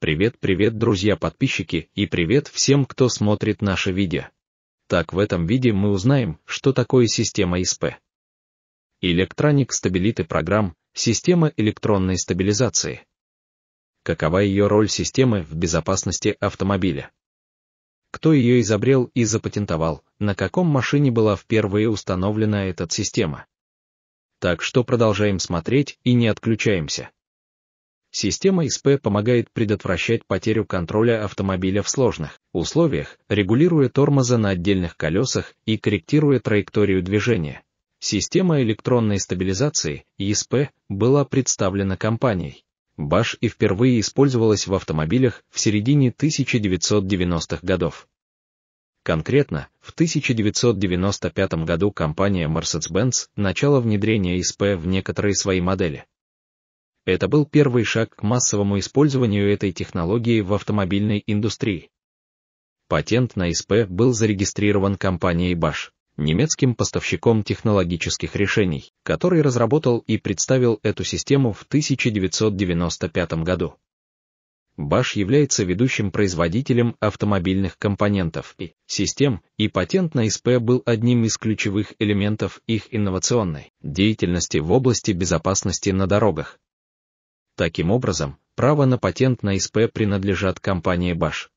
Привет-привет, друзья-подписчики, и привет всем, кто смотрит наше видео. Так в этом видео мы узнаем, что такое система ИСП. Electronic Stability Program – система электронной стабилизации. Какова ее роль системы в безопасности автомобиля? Кто ее изобрел и запатентовал, на каком машине была впервые установлена эта система? Так что продолжаем смотреть и не отключаемся. Система СП помогает предотвращать потерю контроля автомобиля в сложных условиях, регулируя тормоза на отдельных колесах и корректируя траекторию движения. Система электронной стабилизации, ИСП, была представлена компанией Баш и впервые использовалась в автомобилях в середине 1990-х годов. Конкретно, в 1995 году компания Mercedes-Benz начала внедрение ИСП в некоторые свои модели. Это был первый шаг к массовому использованию этой технологии в автомобильной индустрии. Патент на СП был зарегистрирован компанией Bosch, немецким поставщиком технологических решений, который разработал и представил эту систему в 1995 году. Bosch является ведущим производителем автомобильных компонентов и систем, и патент на СП был одним из ключевых элементов их инновационной деятельности в области безопасности на дорогах. Таким образом, право на патент на СП принадлежат компании Bosch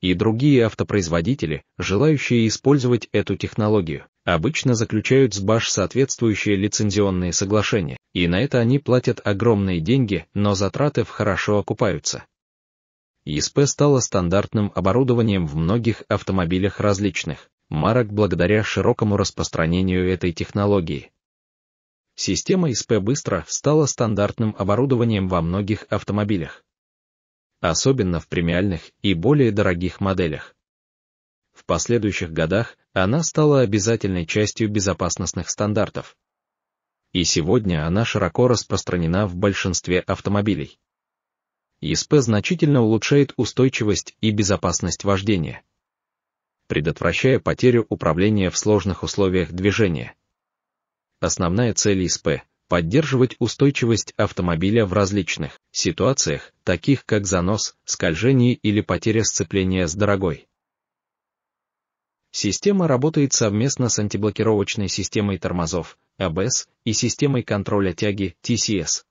и другие автопроизводители, желающие использовать эту технологию, обычно заключают с БАШ соответствующие лицензионные соглашения, и на это они платят огромные деньги, но затраты в хорошо окупаются. ИСП стало стандартным оборудованием в многих автомобилях различных марок благодаря широкому распространению этой технологии, Система СП быстро стала стандартным оборудованием во многих автомобилях. Особенно в премиальных и более дорогих моделях. В последующих годах она стала обязательной частью безопасностных стандартов. И сегодня она широко распространена в большинстве автомобилей. ИСП значительно улучшает устойчивость и безопасность вождения, предотвращая потерю управления в сложных условиях движения. Основная цель ИСП – поддерживать устойчивость автомобиля в различных ситуациях, таких как занос, скольжение или потеря сцепления с дорогой. Система работает совместно с антиблокировочной системой тормозов ABS а и системой контроля тяги TCS.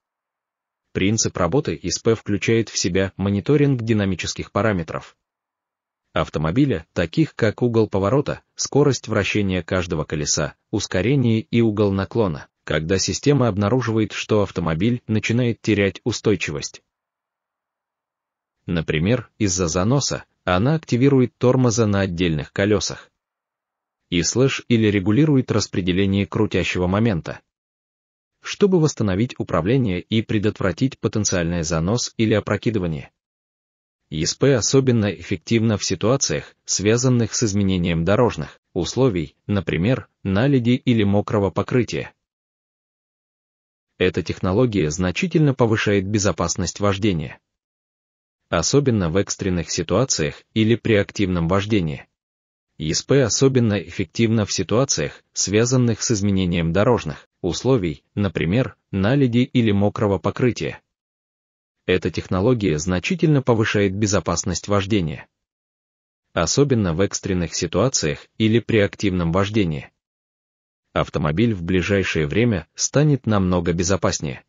Принцип работы ИСП включает в себя мониторинг динамических параметров, автомобиля, таких как угол поворота, скорость вращения каждого колеса, ускорение и угол наклона, когда система обнаруживает, что автомобиль начинает терять устойчивость. Например, из-за заноса она активирует тормоза на отдельных колесах и слэш или регулирует распределение крутящего момента. Чтобы восстановить управление и предотвратить потенциальный занос или опрокидывание, ЕСП особенно эффективна в ситуациях, связанных с изменением дорожных условий, например, наледи или мокрого покрытия. Эта технология значительно повышает безопасность вождения. Особенно в экстренных ситуациях или при активном вождении. ЕСП особенно эффективна в ситуациях, связанных с изменением дорожных условий, например, наледи или мокрого покрытия. Эта технология значительно повышает безопасность вождения. Особенно в экстренных ситуациях или при активном вождении. Автомобиль в ближайшее время станет намного безопаснее.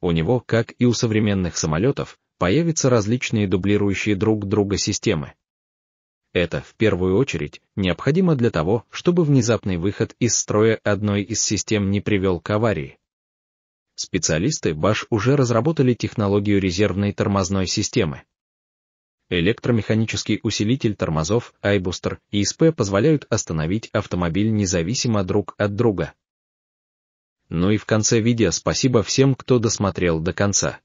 У него, как и у современных самолетов, появятся различные дублирующие друг друга системы. Это, в первую очередь, необходимо для того, чтобы внезапный выход из строя одной из систем не привел к аварии специалисты БАШ уже разработали технологию резервной тормозной системы. Электромеханический усилитель тормозов iBooster и ИСП позволяют остановить автомобиль независимо друг от друга. Ну и в конце видео спасибо всем, кто досмотрел до конца.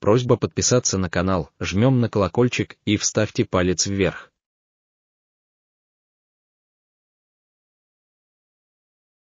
Просьба подписаться на канал, жмем на колокольчик и вставьте палец вверх.